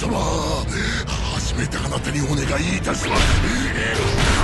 様初めてあなたにお願いいたします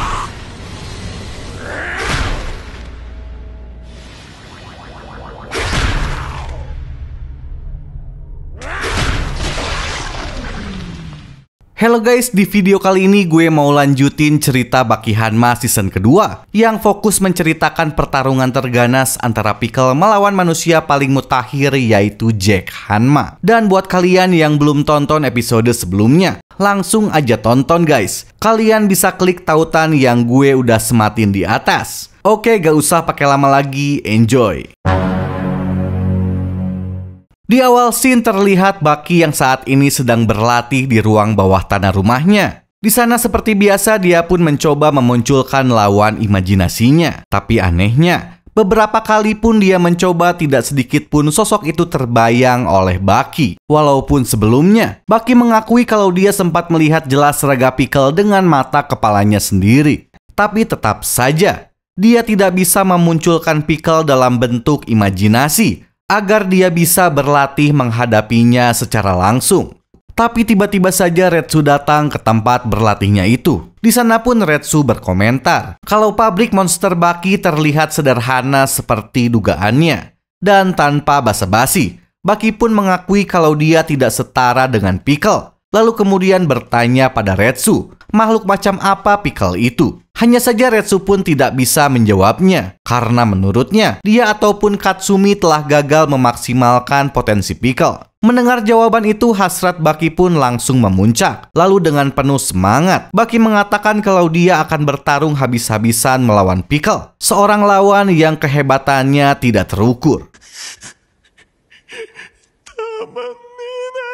Hello guys, di video kali ini gue mau lanjutin cerita Baki Hanma season kedua yang fokus menceritakan pertarungan terganas antara Pickle melawan manusia paling mutakhir yaitu Jack Hanma. Dan buat kalian yang belum tonton episode sebelumnya, langsung aja tonton guys. Kalian bisa klik tautan yang gue udah sematin di atas. Oke, gak usah pakai lama lagi, enjoy. Di awal scene terlihat Baki yang saat ini sedang berlatih di ruang bawah tanah rumahnya. Di sana seperti biasa dia pun mencoba memunculkan lawan imajinasinya. Tapi anehnya, beberapa kali pun dia mencoba tidak sedikit pun sosok itu terbayang oleh Baki. Walaupun sebelumnya, Baki mengakui kalau dia sempat melihat jelas Raga pikel dengan mata kepalanya sendiri. Tapi tetap saja, dia tidak bisa memunculkan pikel dalam bentuk imajinasi agar dia bisa berlatih menghadapinya secara langsung. Tapi tiba-tiba saja Retsu datang ke tempat berlatihnya itu. Di sana pun Retsu berkomentar, kalau pabrik monster Baki terlihat sederhana seperti dugaannya, dan tanpa basa-basi. Baki pun mengakui kalau dia tidak setara dengan Pickle, lalu kemudian bertanya pada Retsu, makhluk macam apa Pickle itu. Hanya saja Retsu pun tidak bisa menjawabnya, karena menurutnya dia ataupun Katsumi telah gagal memaksimalkan potensi Pickle. Mendengar jawaban itu, hasrat Baki pun langsung memuncak. Lalu dengan penuh semangat, Baki mengatakan kalau dia akan bertarung habis-habisan melawan Pickle, seorang lawan yang kehebatannya tidak terukur. Tamanina,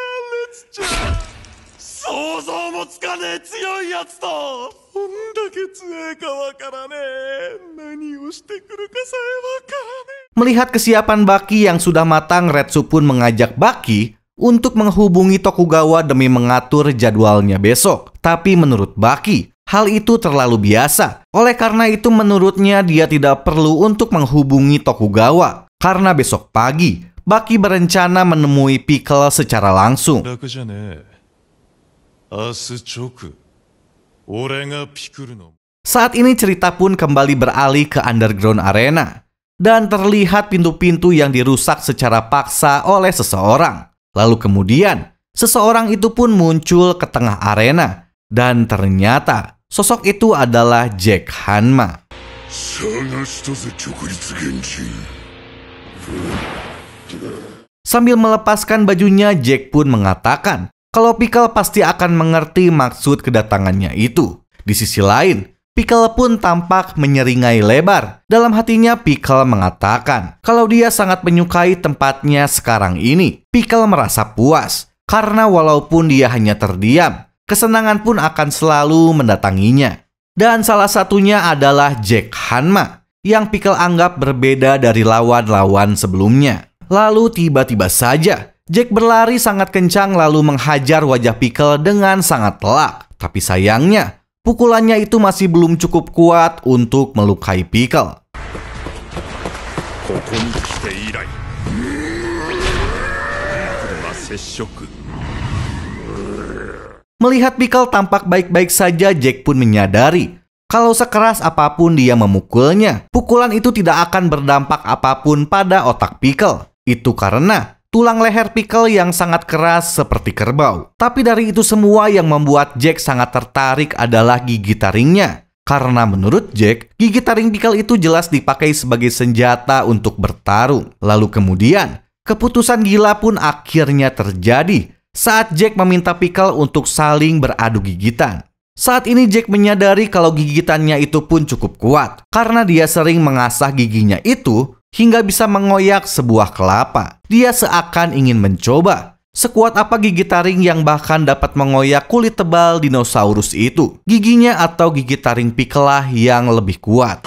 Melihat kesiapan Baki yang sudah matang, Retsu pun mengajak Baki untuk menghubungi Tokugawa demi mengatur jadwalnya besok. Tapi menurut Baki, hal itu terlalu biasa. Oleh karena itu menurutnya dia tidak perlu untuk menghubungi Tokugawa. Karena besok pagi, Baki berencana menemui Pickle secara langsung. Saat ini cerita pun kembali beralih ke underground arena dan terlihat pintu-pintu yang dirusak secara paksa oleh seseorang. Lalu kemudian, seseorang itu pun muncul ke tengah arena dan ternyata sosok itu adalah Jack Hanma. Sambil melepaskan bajunya, Jack pun mengatakan kalau Pickle pasti akan mengerti maksud kedatangannya itu. Di sisi lain, Pickle pun tampak menyeringai lebar. Dalam hatinya Pickle mengatakan kalau dia sangat menyukai tempatnya sekarang ini. Pickle merasa puas karena walaupun dia hanya terdiam, kesenangan pun akan selalu mendatanginya. Dan salah satunya adalah Jack Hanma yang Pickle anggap berbeda dari lawan-lawan sebelumnya. Lalu tiba-tiba saja Jack berlari sangat kencang lalu menghajar wajah Pickle dengan sangat telak. Tapi sayangnya, pukulannya itu masih belum cukup kuat untuk melukai Pickle. Melihat Pickle tampak baik-baik saja, Jack pun menyadari kalau sekeras apapun dia memukulnya, pukulan itu tidak akan berdampak apapun pada otak Pickle. Itu karena tulang leher Pickle yang sangat keras seperti kerbau. Tapi dari itu semua yang membuat Jack sangat tertarik adalah gigi taringnya. Karena menurut Jack, gigi taring Pickle itu jelas dipakai sebagai senjata untuk bertarung. Lalu kemudian, keputusan gila pun akhirnya terjadi saat Jack meminta Pickle untuk saling beradu gigitan. Saat ini Jack menyadari kalau gigitannya itu pun cukup kuat karena dia sering mengasah giginya itu hingga bisa mengoyak sebuah kelapa. Dia seakan ingin mencoba. Sekuat apa gigi taring yang bahkan dapat mengoyak kulit tebal dinosaurus itu? Giginya atau gigi taring pikelah yang lebih kuat.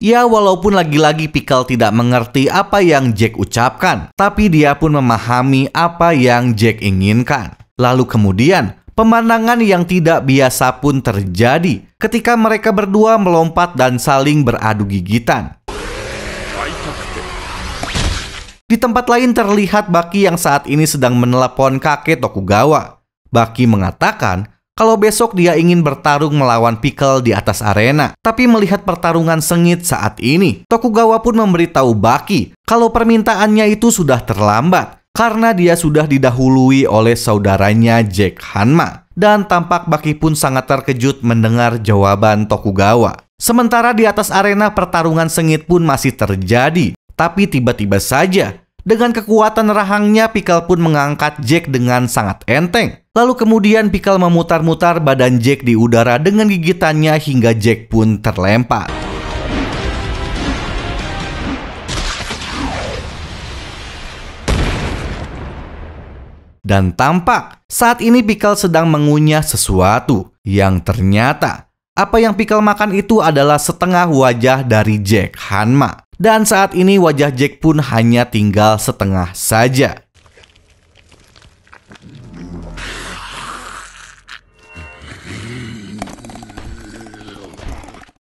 Ya walaupun lagi-lagi Pikel tidak mengerti apa yang Jack ucapkan, tapi dia pun memahami apa yang Jack inginkan. Lalu kemudian, Pemandangan yang tidak biasa pun terjadi ketika mereka berdua melompat dan saling beradu gigitan. Di tempat lain terlihat Baki yang saat ini sedang menelepon kakek Tokugawa. Baki mengatakan kalau besok dia ingin bertarung melawan Pickle di atas arena, tapi melihat pertarungan sengit saat ini, Tokugawa pun memberitahu Baki kalau permintaannya itu sudah terlambat karena dia sudah didahului oleh saudaranya Jack Hanma. Dan tampak Baki pun sangat terkejut mendengar jawaban Tokugawa. Sementara di atas arena pertarungan sengit pun masih terjadi. Tapi tiba-tiba saja, dengan kekuatan rahangnya Pikal pun mengangkat Jack dengan sangat enteng. Lalu kemudian Pikal memutar-mutar badan Jack di udara dengan gigitannya hingga Jack pun terlempar. dan tampak saat ini Pikal sedang mengunyah sesuatu yang ternyata apa yang Pikal makan itu adalah setengah wajah dari Jack Hanma. Dan saat ini wajah Jack pun hanya tinggal setengah saja.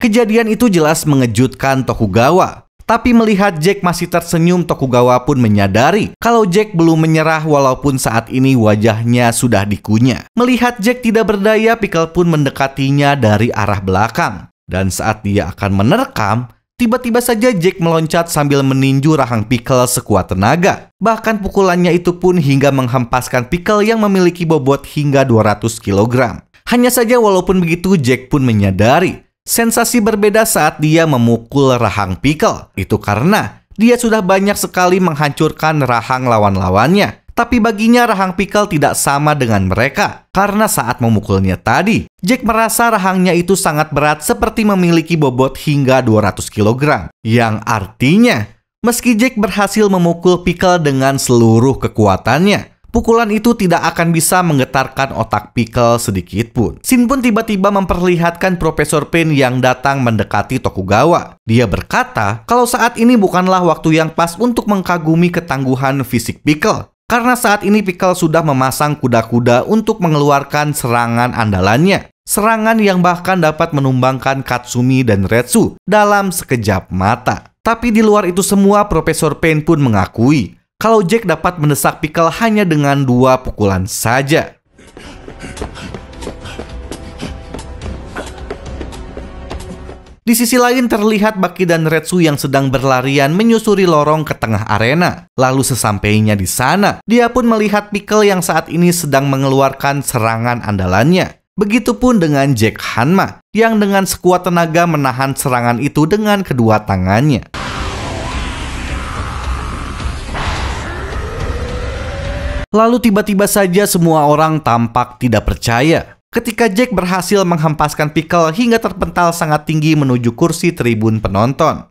Kejadian itu jelas mengejutkan Tokugawa tapi melihat Jack masih tersenyum, Tokugawa pun menyadari kalau Jack belum menyerah walaupun saat ini wajahnya sudah dikunyah. Melihat Jack tidak berdaya, Pickle pun mendekatinya dari arah belakang. Dan saat dia akan menerkam, tiba-tiba saja Jack meloncat sambil meninju rahang Pickle sekuat tenaga. Bahkan pukulannya itu pun hingga menghempaskan Pickle yang memiliki bobot hingga 200 kg. Hanya saja walaupun begitu Jack pun menyadari Sensasi berbeda saat dia memukul rahang pickle. Itu karena dia sudah banyak sekali menghancurkan rahang lawan-lawannya. Tapi baginya rahang pickle tidak sama dengan mereka. Karena saat memukulnya tadi, Jack merasa rahangnya itu sangat berat seperti memiliki bobot hingga 200 kg. Yang artinya, meski Jack berhasil memukul pickle dengan seluruh kekuatannya, Pukulan itu tidak akan bisa menggetarkan otak Pickle sedikit pun. Sin pun tiba-tiba memperlihatkan Profesor Pain yang datang mendekati Tokugawa. Dia berkata kalau saat ini bukanlah waktu yang pas untuk mengkagumi ketangguhan fisik Pickle. Karena saat ini Pickle sudah memasang kuda-kuda untuk mengeluarkan serangan andalannya. Serangan yang bahkan dapat menumbangkan Katsumi dan Retsu dalam sekejap mata. Tapi di luar itu semua, Profesor Pain pun mengakui kalau Jack dapat mendesak Pickle hanya dengan dua pukulan saja. Di sisi lain terlihat Baki dan Retsu yang sedang berlarian menyusuri lorong ke tengah arena. Lalu sesampainya di sana, dia pun melihat Pickle yang saat ini sedang mengeluarkan serangan andalannya. Begitupun dengan Jack Hanma, yang dengan sekuat tenaga menahan serangan itu dengan kedua tangannya. Lalu tiba-tiba saja semua orang tampak tidak percaya. Ketika Jack berhasil menghempaskan Pickle hingga terpental sangat tinggi menuju kursi tribun penonton.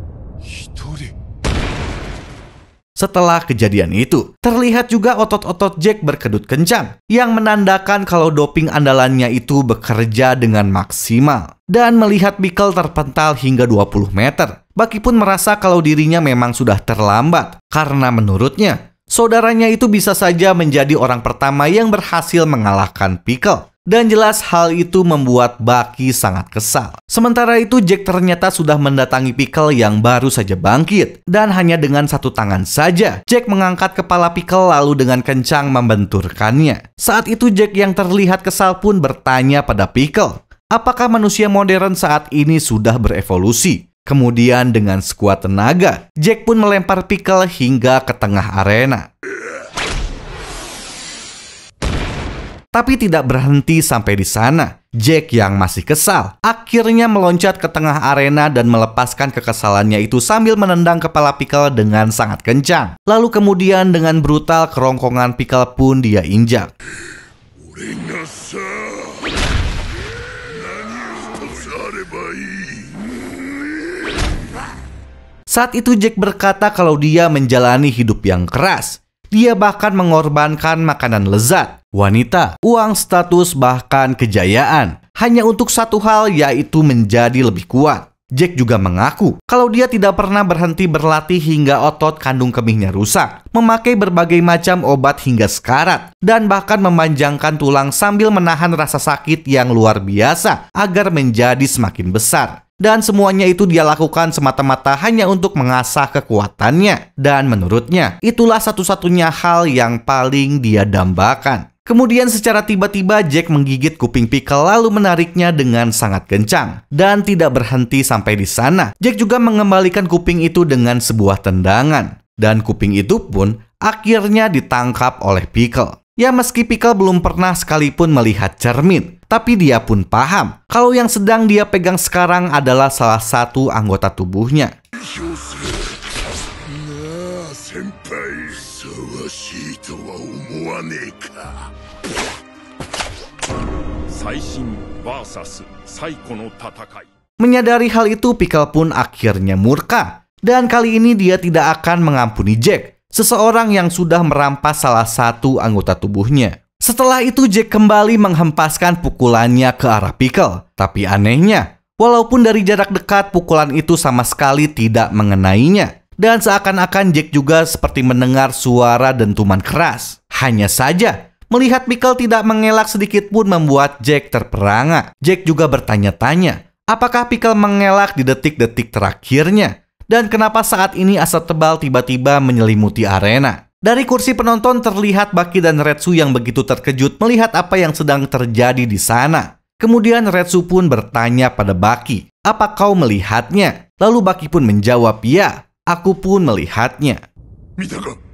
Setelah kejadian itu, terlihat juga otot-otot Jack berkedut kencang, yang menandakan kalau doping andalannya itu bekerja dengan maksimal. Dan melihat Pickle terpental hingga 20 meter, Baki pun merasa kalau dirinya memang sudah terlambat, karena menurutnya, Saudaranya itu bisa saja menjadi orang pertama yang berhasil mengalahkan Pickle. Dan jelas hal itu membuat Baki sangat kesal. Sementara itu Jack ternyata sudah mendatangi Pickle yang baru saja bangkit. Dan hanya dengan satu tangan saja, Jack mengangkat kepala Pickle lalu dengan kencang membenturkannya. Saat itu Jack yang terlihat kesal pun bertanya pada Pickle. Apakah manusia modern saat ini sudah berevolusi? Kemudian dengan sekuat tenaga, Jack pun melempar Pickle hingga ke tengah arena. Tapi tidak berhenti sampai di sana. Jack yang masih kesal akhirnya meloncat ke tengah arena dan melepaskan kekesalannya itu sambil menendang kepala Pickle dengan sangat kencang. Lalu kemudian dengan brutal kerongkongan Pickle pun dia injak. Saat itu Jack berkata kalau dia menjalani hidup yang keras. Dia bahkan mengorbankan makanan lezat, wanita, uang status bahkan kejayaan. Hanya untuk satu hal yaitu menjadi lebih kuat. Jack juga mengaku kalau dia tidak pernah berhenti berlatih hingga otot kandung kemihnya rusak, memakai berbagai macam obat hingga sekarat, dan bahkan memanjangkan tulang sambil menahan rasa sakit yang luar biasa agar menjadi semakin besar. Dan semuanya itu dia lakukan semata-mata hanya untuk mengasah kekuatannya. Dan menurutnya, itulah satu-satunya hal yang paling dia dambakan. Kemudian secara tiba-tiba Jack menggigit kuping Pickle lalu menariknya dengan sangat kencang. Dan tidak berhenti sampai di sana. Jack juga mengembalikan kuping itu dengan sebuah tendangan. Dan kuping itu pun akhirnya ditangkap oleh Pickle. Ya meski Pickle belum pernah sekalipun melihat cermin, tapi dia pun paham kalau yang sedang dia pegang sekarang adalah salah satu anggota tubuhnya. Menyadari hal itu, Pickle pun akhirnya murka. Dan kali ini dia tidak akan mengampuni Jack, seseorang yang sudah merampas salah satu anggota tubuhnya. Setelah itu, Jack kembali menghempaskan pukulannya ke arah Pickle. Tapi anehnya, walaupun dari jarak dekat, pukulan itu sama sekali tidak mengenainya dan seakan-akan Jack juga seperti mendengar suara dentuman keras. Hanya saja, Melihat Pickle tidak mengelak sedikit pun membuat Jack terperangah. Jack juga bertanya-tanya, apakah Pickle mengelak di detik-detik terakhirnya? Dan kenapa saat ini asap tebal tiba-tiba menyelimuti arena? Dari kursi penonton terlihat Baki dan Retsu yang begitu terkejut melihat apa yang sedang terjadi di sana. Kemudian Retsu pun bertanya pada Baki, apa kau melihatnya? Lalu Baki pun menjawab, ya, aku pun melihatnya. Mitaka.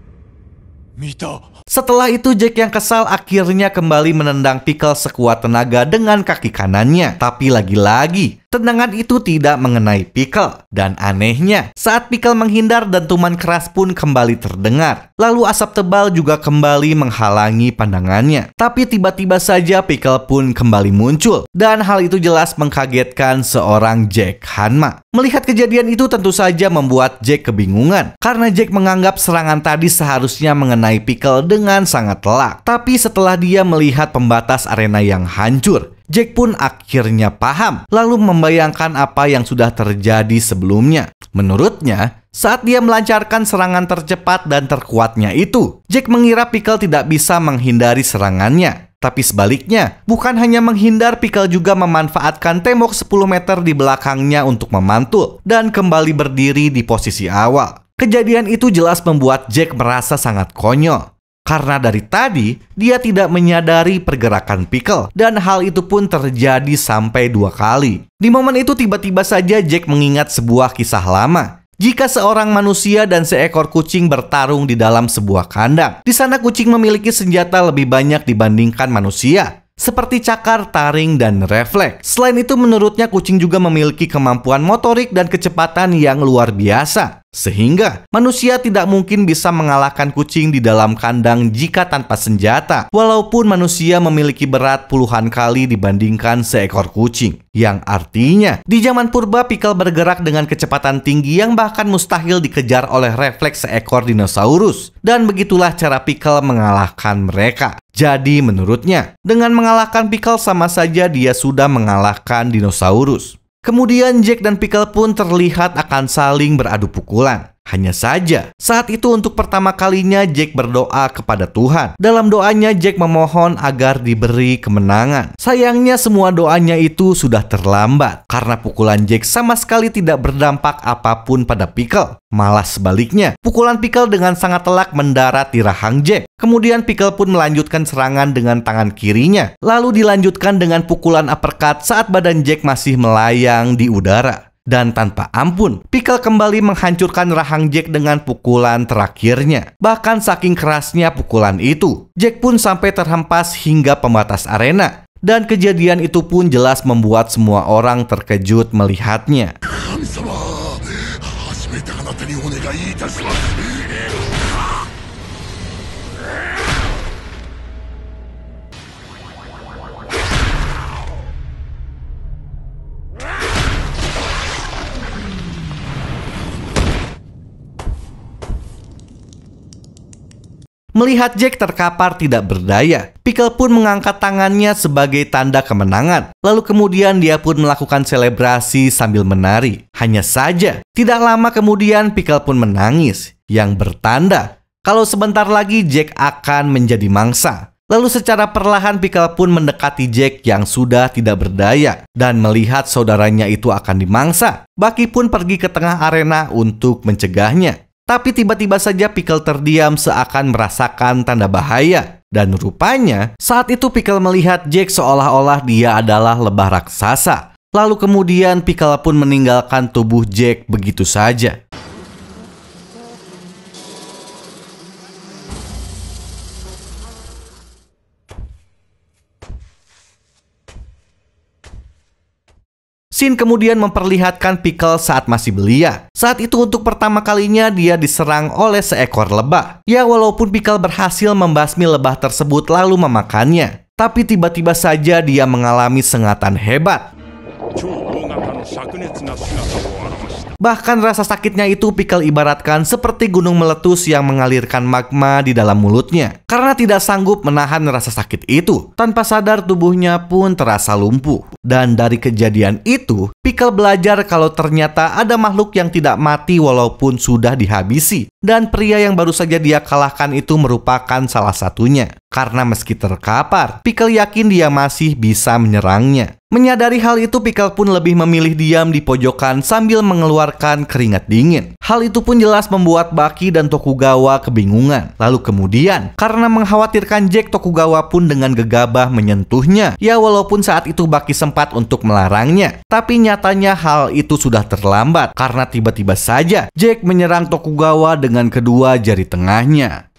Mito. Setelah itu Jack yang kesal akhirnya kembali menendang Pickle sekuat tenaga dengan kaki kanannya. Tapi lagi-lagi Tendangan itu tidak mengenai Pickle. Dan anehnya, saat Pickle menghindar dentuman keras pun kembali terdengar. Lalu asap tebal juga kembali menghalangi pandangannya. Tapi tiba-tiba saja Pickle pun kembali muncul. Dan hal itu jelas mengkagetkan seorang Jack Hanma. Melihat kejadian itu tentu saja membuat Jack kebingungan. Karena Jack menganggap serangan tadi seharusnya mengenai Pickle dengan sangat telak. Tapi setelah dia melihat pembatas arena yang hancur, Jack pun akhirnya paham, lalu membayangkan apa yang sudah terjadi sebelumnya. Menurutnya, saat dia melancarkan serangan tercepat dan terkuatnya itu, Jack mengira Pickle tidak bisa menghindari serangannya. Tapi sebaliknya, bukan hanya menghindar, Pickle juga memanfaatkan tembok 10 meter di belakangnya untuk memantul dan kembali berdiri di posisi awal. Kejadian itu jelas membuat Jack merasa sangat konyol. Karena dari tadi, dia tidak menyadari pergerakan Pickle, dan hal itu pun terjadi sampai dua kali. Di momen itu tiba-tiba saja Jack mengingat sebuah kisah lama, jika seorang manusia dan seekor kucing bertarung di dalam sebuah kandang. Di sana kucing memiliki senjata lebih banyak dibandingkan manusia, seperti cakar, taring, dan refleks. Selain itu menurutnya kucing juga memiliki kemampuan motorik dan kecepatan yang luar biasa. Sehingga manusia tidak mungkin bisa mengalahkan kucing di dalam kandang jika tanpa senjata, walaupun manusia memiliki berat puluhan kali dibandingkan seekor kucing. Yang artinya, di zaman purba pikal bergerak dengan kecepatan tinggi yang bahkan mustahil dikejar oleh refleks seekor dinosaurus. Dan begitulah cara pikal mengalahkan mereka. Jadi menurutnya, dengan mengalahkan pikal sama saja dia sudah mengalahkan dinosaurus. Kemudian Jack dan Pickle pun terlihat akan saling beradu pukulan. Hanya saja, saat itu untuk pertama kalinya Jack berdoa kepada Tuhan. Dalam doanya, Jack memohon agar diberi kemenangan. Sayangnya semua doanya itu sudah terlambat, karena pukulan Jack sama sekali tidak berdampak apapun pada Pickle. Malah sebaliknya, pukulan Pickle dengan sangat telak mendarat di rahang Jack. Kemudian Pickle pun melanjutkan serangan dengan tangan kirinya, lalu dilanjutkan dengan pukulan uppercut saat badan Jack masih melayang di udara. Dan tanpa ampun, Pickle kembali menghancurkan rahang Jack dengan pukulan terakhirnya. Bahkan saking kerasnya pukulan itu, Jack pun sampai terhempas hingga pembatas arena. Dan kejadian itu pun jelas membuat semua orang terkejut melihatnya. Melihat Jack terkapar tidak berdaya, Pickle pun mengangkat tangannya sebagai tanda kemenangan. Lalu kemudian dia pun melakukan selebrasi sambil menari. Hanya saja, tidak lama kemudian Pickle pun menangis, yang bertanda kalau sebentar lagi Jack akan menjadi mangsa. Lalu secara perlahan Pickle pun mendekati Jack yang sudah tidak berdaya dan melihat saudaranya itu akan dimangsa. Baki pun pergi ke tengah arena untuk mencegahnya. Tapi tiba-tiba saja Pickle terdiam seakan merasakan tanda bahaya. Dan rupanya, saat itu Pickle melihat Jack seolah-olah dia adalah lebah raksasa. Lalu kemudian Pickle pun meninggalkan tubuh Jack begitu saja. Sin kemudian memperlihatkan Pickle saat masih belia. Saat itu untuk pertama kalinya dia diserang oleh seekor lebah. Ya walaupun Pickle berhasil membasmi lebah tersebut lalu memakannya. Tapi tiba-tiba saja dia mengalami sengatan hebat. Bahkan rasa sakitnya itu Pickle ibaratkan seperti gunung meletus yang mengalirkan magma di dalam mulutnya. Karena tidak sanggup menahan rasa sakit itu, tanpa sadar tubuhnya pun terasa lumpuh. Dan dari kejadian itu, Pickle belajar kalau ternyata ada makhluk yang tidak mati walaupun sudah dihabisi dan pria yang baru saja dia kalahkan itu merupakan salah satunya. Karena meski terkapar, Pickle yakin dia masih bisa menyerangnya. Menyadari hal itu, Pickle pun lebih memilih diam di pojokan sambil mengeluarkan keringat dingin. Hal itu pun jelas membuat Baki dan Tokugawa kebingungan. Lalu kemudian, karena mengkhawatirkan Jack, Tokugawa pun dengan gegabah menyentuhnya. Ya walaupun saat itu Baki sempat untuk melarangnya. Tapi nyatanya hal itu sudah terlambat karena tiba-tiba saja Jack menyerang Tokugawa dengan kedua jari tengahnya.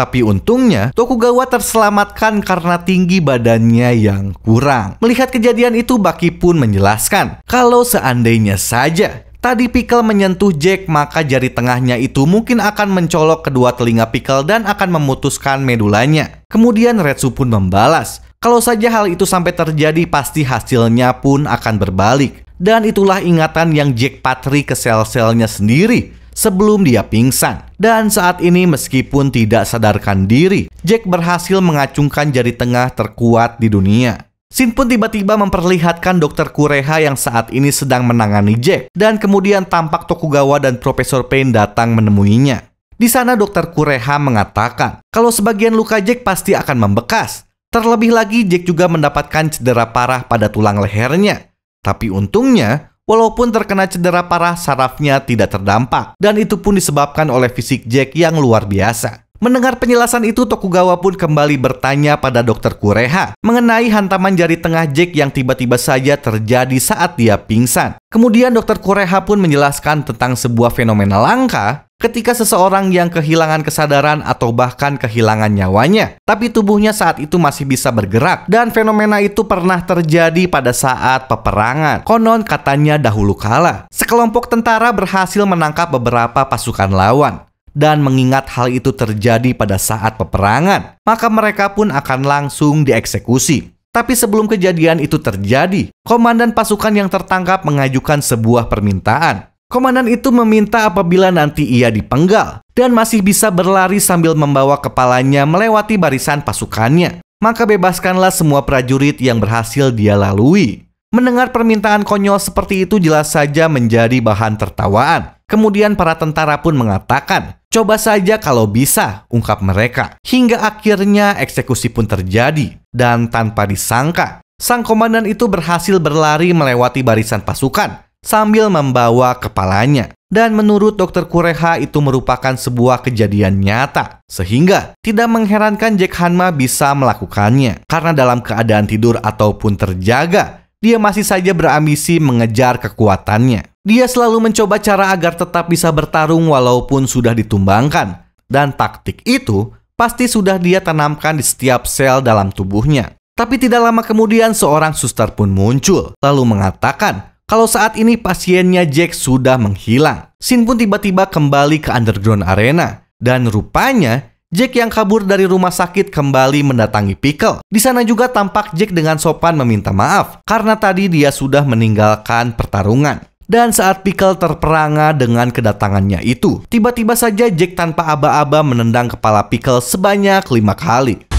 Tapi untungnya, Tokugawa terselamatkan karena tinggi badannya yang kurang. Melihat kejadian itu, Baki pun menjelaskan, kalau seandainya saja Tadi Pickle menyentuh Jack, maka jari tengahnya itu mungkin akan mencolok kedua telinga Pickle dan akan memutuskan medulanya. Kemudian Retsu pun membalas, kalau saja hal itu sampai terjadi pasti hasilnya pun akan berbalik. Dan itulah ingatan yang Jack Patri ke sel-selnya sendiri sebelum dia pingsan. Dan saat ini meskipun tidak sadarkan diri, Jack berhasil mengacungkan jari tengah terkuat di dunia. Sin pun tiba-tiba memperlihatkan dokter Kureha yang saat ini sedang menangani Jack dan kemudian tampak Tokugawa dan Profesor Pain datang menemuinya. Di sana dokter Kureha mengatakan kalau sebagian luka Jack pasti akan membekas. Terlebih lagi Jack juga mendapatkan cedera parah pada tulang lehernya. Tapi untungnya Walaupun terkena cedera parah, sarafnya tidak terdampak. Dan itu pun disebabkan oleh fisik Jack yang luar biasa. Mendengar penjelasan itu, Tokugawa pun kembali bertanya pada dokter Kureha mengenai hantaman jari tengah Jake yang tiba-tiba saja terjadi saat dia pingsan. Kemudian dokter Kureha pun menjelaskan tentang sebuah fenomena langka ketika seseorang yang kehilangan kesadaran atau bahkan kehilangan nyawanya, tapi tubuhnya saat itu masih bisa bergerak dan fenomena itu pernah terjadi pada saat peperangan. Konon katanya dahulu kala, sekelompok tentara berhasil menangkap beberapa pasukan lawan dan mengingat hal itu terjadi pada saat peperangan, maka mereka pun akan langsung dieksekusi. Tapi sebelum kejadian itu terjadi, komandan pasukan yang tertangkap mengajukan sebuah permintaan. Komandan itu meminta apabila nanti ia dipenggal dan masih bisa berlari sambil membawa kepalanya melewati barisan pasukannya, maka bebaskanlah semua prajurit yang berhasil dia lalui. Mendengar permintaan konyol seperti itu jelas saja menjadi bahan tertawaan. Kemudian para tentara pun mengatakan Coba saja kalau bisa, ungkap mereka. Hingga akhirnya eksekusi pun terjadi. Dan tanpa disangka, sang komandan itu berhasil berlari melewati barisan pasukan sambil membawa kepalanya. Dan menurut dokter Kureha itu merupakan sebuah kejadian nyata. Sehingga tidak mengherankan Jack Hanma bisa melakukannya. Karena dalam keadaan tidur ataupun terjaga, dia masih saja berambisi mengejar kekuatannya. Dia selalu mencoba cara agar tetap bisa bertarung walaupun sudah ditumbangkan. Dan taktik itu pasti sudah dia tanamkan di setiap sel dalam tubuhnya. Tapi tidak lama kemudian seorang suster pun muncul, lalu mengatakan kalau saat ini pasiennya Jack sudah menghilang. Sin pun tiba-tiba kembali ke underground arena. Dan rupanya Jack yang kabur dari rumah sakit kembali mendatangi Pickle. Di sana juga tampak Jack dengan sopan meminta maaf karena tadi dia sudah meninggalkan pertarungan. Dan saat Pickle terperangah dengan kedatangannya itu, tiba-tiba saja Jack tanpa aba-aba menendang kepala Pickle sebanyak lima kali.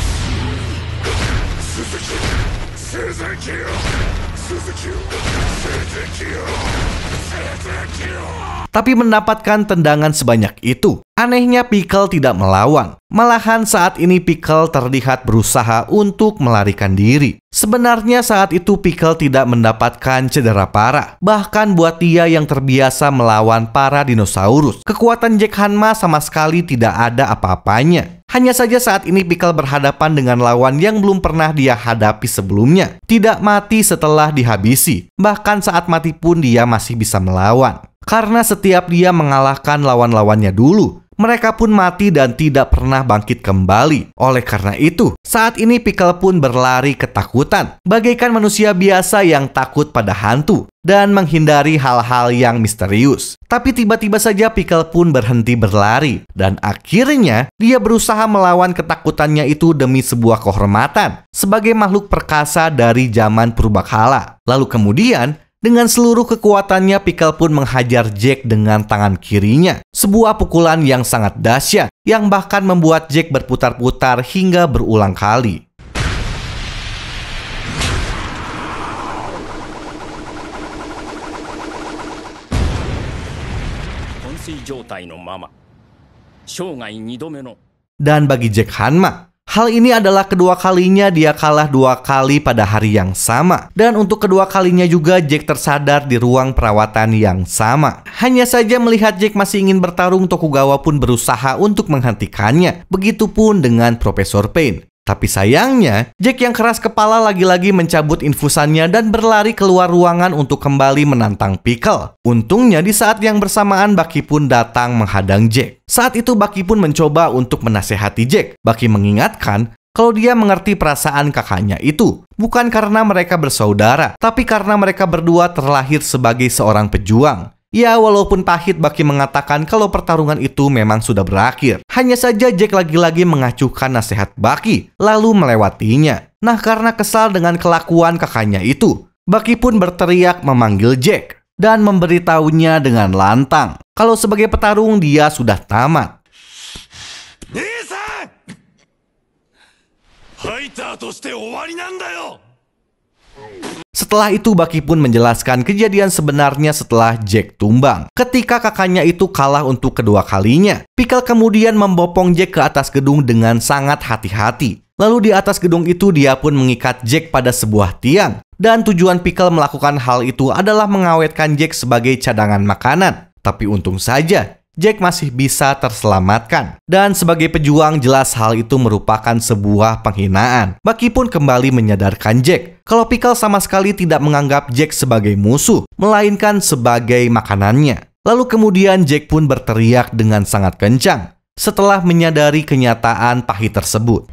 tapi mendapatkan tendangan sebanyak itu. Anehnya Pickle tidak melawan. Malahan saat ini Pickle terlihat berusaha untuk melarikan diri. Sebenarnya saat itu Pickle tidak mendapatkan cedera parah. Bahkan buat dia yang terbiasa melawan para dinosaurus. Kekuatan Jack Hanma sama sekali tidak ada apa-apanya. Hanya saja saat ini Pickle berhadapan dengan lawan yang belum pernah dia hadapi sebelumnya. Tidak mati setelah dihabisi. Bahkan saat mati pun dia masih bisa melawan. Karena setiap dia mengalahkan lawan-lawannya dulu, mereka pun mati dan tidak pernah bangkit kembali. Oleh karena itu, saat ini Pickle pun berlari ketakutan, bagaikan manusia biasa yang takut pada hantu dan menghindari hal-hal yang misterius. Tapi tiba-tiba saja Pickle pun berhenti berlari dan akhirnya dia berusaha melawan ketakutannya itu demi sebuah kehormatan sebagai makhluk perkasa dari zaman purbakala. Lalu kemudian dengan seluruh kekuatannya, Pickle pun menghajar Jack dengan tangan kirinya. Sebuah pukulan yang sangat dahsyat, yang bahkan membuat Jack berputar-putar hingga berulang kali. Dan bagi Jack Hanma, Hal ini adalah kedua kalinya dia kalah dua kali pada hari yang sama. Dan untuk kedua kalinya juga Jack tersadar di ruang perawatan yang sama. Hanya saja melihat Jack masih ingin bertarung, Tokugawa pun berusaha untuk menghentikannya. Begitupun dengan Profesor Payne. Tapi sayangnya, Jack yang keras kepala lagi-lagi mencabut infusannya dan berlari keluar ruangan untuk kembali menantang Pickle. Untungnya di saat yang bersamaan Baki pun datang menghadang Jack. Saat itu Baki pun mencoba untuk menasehati Jack. Baki mengingatkan kalau dia mengerti perasaan kakaknya itu, bukan karena mereka bersaudara, tapi karena mereka berdua terlahir sebagai seorang pejuang. Ya, walaupun pahit Baki mengatakan kalau pertarungan itu memang sudah berakhir. Hanya saja Jack lagi-lagi mengacuhkan nasihat Baki lalu melewatinya. Nah, karena kesal dengan kelakuan kakaknya itu, Baki pun berteriak memanggil Jack dan memberitahunya dengan lantang. Kalau sebagai petarung dia sudah tamat. Nisa! ファイターとして終わりなんだよ setelah itu Baki pun menjelaskan kejadian sebenarnya setelah Jack tumbang. Ketika kakaknya itu kalah untuk kedua kalinya, Pikal kemudian membopong Jack ke atas gedung dengan sangat hati-hati. Lalu di atas gedung itu dia pun mengikat Jack pada sebuah tiang. Dan tujuan Pikal melakukan hal itu adalah mengawetkan Jack sebagai cadangan makanan. Tapi untung saja, Jack masih bisa terselamatkan. Dan sebagai pejuang jelas hal itu merupakan sebuah penghinaan. Bucky pun kembali menyadarkan Jack kalau Pickle sama sekali tidak menganggap Jack sebagai musuh, melainkan sebagai makanannya. Lalu kemudian Jack pun berteriak dengan sangat kencang setelah menyadari kenyataan pahit tersebut.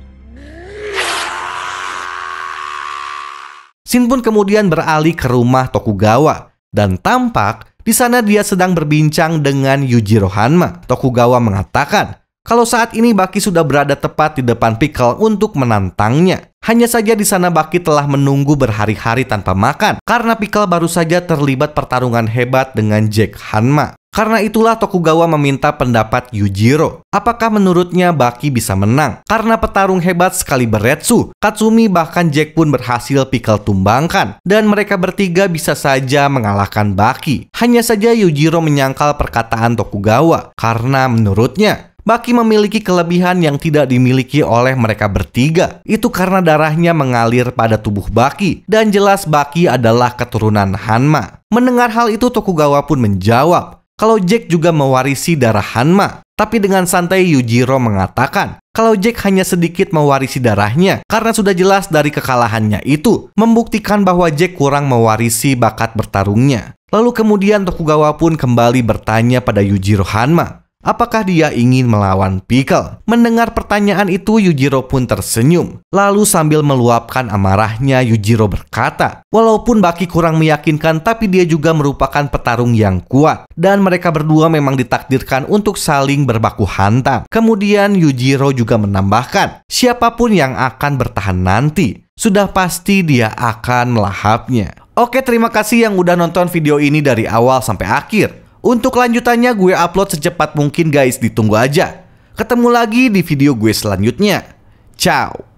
Sin pun kemudian beralih ke rumah Tokugawa dan tampak di sana dia sedang berbincang dengan Yujiro Hanma. Tokugawa mengatakan, kalau saat ini Baki sudah berada tepat di depan Pickle untuk menantangnya. Hanya saja di sana Baki telah menunggu berhari-hari tanpa makan karena Pickle baru saja terlibat pertarungan hebat dengan Jack Hanma. Karena itulah Tokugawa meminta pendapat Yujiro. Apakah menurutnya Baki bisa menang? Karena petarung hebat sekali Beretsu, Katsumi bahkan Jack pun berhasil pikal tumbangkan. Dan mereka bertiga bisa saja mengalahkan Baki. Hanya saja Yujiro menyangkal perkataan Tokugawa. Karena menurutnya, Baki memiliki kelebihan yang tidak dimiliki oleh mereka bertiga. Itu karena darahnya mengalir pada tubuh Baki, dan jelas Baki adalah keturunan Hanma. Mendengar hal itu, Tokugawa pun menjawab kalau Jack juga mewarisi darah Hanma. Tapi dengan santai Yujiro mengatakan kalau Jack hanya sedikit mewarisi darahnya karena sudah jelas dari kekalahannya itu membuktikan bahwa Jack kurang mewarisi bakat bertarungnya. Lalu kemudian Tokugawa pun kembali bertanya pada Yujiro Hanma, Apakah dia ingin melawan Pickle? Mendengar pertanyaan itu, Yujiro pun tersenyum. Lalu sambil meluapkan amarahnya, Yujiro berkata, walaupun Baki kurang meyakinkan, tapi dia juga merupakan petarung yang kuat. Dan mereka berdua memang ditakdirkan untuk saling berbaku hantam. Kemudian Yujiro juga menambahkan, siapapun yang akan bertahan nanti, sudah pasti dia akan melahapnya. Oke, terima kasih yang udah nonton video ini dari awal sampai akhir. Untuk lanjutannya gue upload secepat mungkin guys, ditunggu aja. Ketemu lagi di video gue selanjutnya. Ciao.